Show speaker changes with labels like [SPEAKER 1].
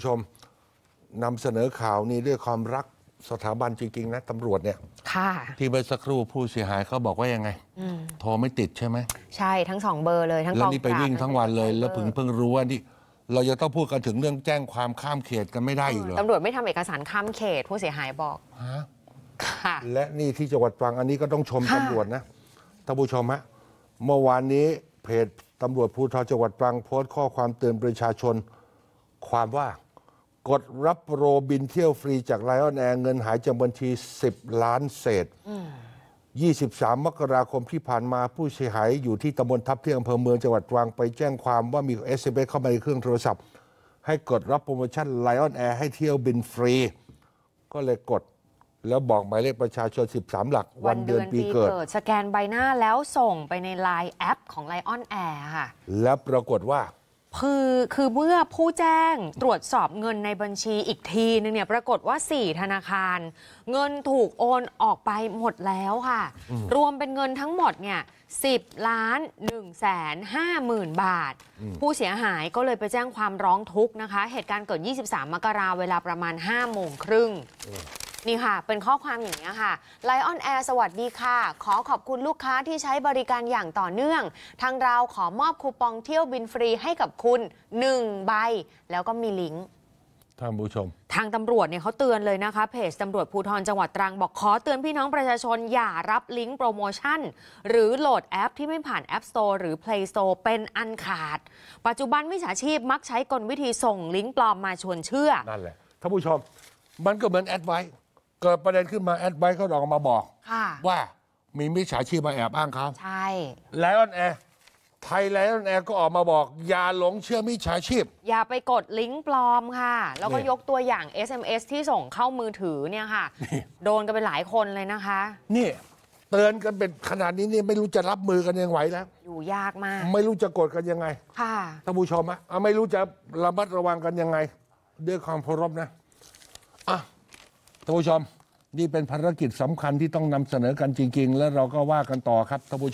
[SPEAKER 1] ผู้ชมนำเสนอข่าวนี้ด้วยความรักสถาบันจริงๆ นะตำรวจเนี่ยที่เมื่อสักครู่ผู้เสียหายเขาบอกว่ายังไงโทรไม่ติดใช่ไหม ใช่ทั้งสองเบอร์
[SPEAKER 2] เลยทั้งแล้วนี่ไปวิ่งทั้งวัน
[SPEAKER 1] เลย แล้วเพิ่งเพิ่งรู้ว่านี่ เราจะต้องพูดกันถึงเรื่องแจ้งความข้ามเขตกันไม่ได้อีกเหรอตำ
[SPEAKER 2] รวจไม่ทำเอกสารข้ามเขตผู้เสียหายบอก
[SPEAKER 1] และนี่ที่จังหวัดตรัง อันนี้ก็ต้องชมตำรวจนะท่านผู้ชมฮะเมื่อวานนี้เพจตำรวจภูธรจังหวัดตรังโพสต์ข้อความเตือนประชาชนความว่ากดรับโรบินเที่ยวฟรีจากไลออนแอร์เงินหายจากบัญชี 10 ล้านเศษ 23 มกราคมที่ผ่านมาผู้เสียหายอยู่ที่ตำบลทับเที่ยงอำเภอเมืองจังหวัดตรังไปแจ้งความว่ามีอสเเข้ามาในเครื่องโทรศัพท์ ให้กดรับโปรโมชั่นไลออนแอร์ให้เที่ยวบินฟรี ก็เลยกด แล้วบอกหมายเลขประชาชน 13 หลักวันเดือนปีเกิด
[SPEAKER 2] สแกนใบหน้าแล้วส่งไปในไลน์แอปของไลออนแอร์ค่ะ
[SPEAKER 1] แล้วปรากฏว่า
[SPEAKER 2] คือคือเมื่อผู้แจ้งตรวจสอบเงินในบัญชีอีกทีนึงเนี่ยปรากฏว่า 4 ธนาคาร เงินถูกโอนออกไปหมดแล้วค่ะ รวมเป็นเงินทั้งหมดเนี่ย10 ล้าน1แสน5หมื่นบาท ผู้เสียหายก็เลยไปแจ้งความร้องทุกข์นะคะ เหตุการณ์เกิด 23 มกราเวลาประมาณ 5 โมงครึ่งนี่ค่ะ เป็นข้อความอย่างนี้ค่ะ Lion Air สวัสดีค่ะ ขอขอบคุณลูกค้าที่ใช้บริการอย่างต่อเนื่อง ทางเราขอมอบคูปองเที่ยวบินฟรีให้กับคุณ 1 ใบ แล้วก็มีลิงก์ทางผู้ชม ทางตำรวจเนี่ยเขาเตือนเลยนะคะ เพจตำรวจภูธรจังหวัดตรัง บอกขอเตือนพี่น้องประชาชนอย่ารับลิงก์โปรโมชั่น หรือโหลดแอปที่ไม่ผ่าน App Store หรือ Play Store เป็นอันขาดปัจจุบันมิจฉาชีพมักใช้กลวิธีส่งลิงก์ปลอมมาชว
[SPEAKER 1] นเชื่อนั่นแหละท่านผู้ชมมันก็เหมือนแอดไว้เกิดประเด็นขึ้นมาแอดไวต์เขาออกมาบอกว่ามีมิจฉาชีพมาแอบอ้างเขาใช่ไลออนแอร์ไทยไลออนแอร์ก็ออกมาบอก อย่าหลงเชื่อมิจฉาชีพ
[SPEAKER 2] อย่าไปกดลิงก์ปลอมค่ะ แล้วก็ยกตัวอย่าง SMS ที่ส่งเข้ามือถือเนี่ยค่ะ โดนกันไปหลายคนเลยนะคะ
[SPEAKER 1] นี่เตือนกันเป็นขนาดนี้นี่ไม่รู้จะรับมือกันยังไหวแล้ว
[SPEAKER 2] อยู่ยากมาก
[SPEAKER 1] ไม่รู้จะกดกันยังไง ค่ะท่านผู้ชมอะไม่รู้จะระมัดระวังกันยังไง ด้วยความเคารพนะอ่ะท่านผู้ชมนี่เป็นภารกิจสำคัญที่ต้องนำเสนอกันจริงๆ แล้วเราก็ว่ากันต่อครับท่านผู้ชม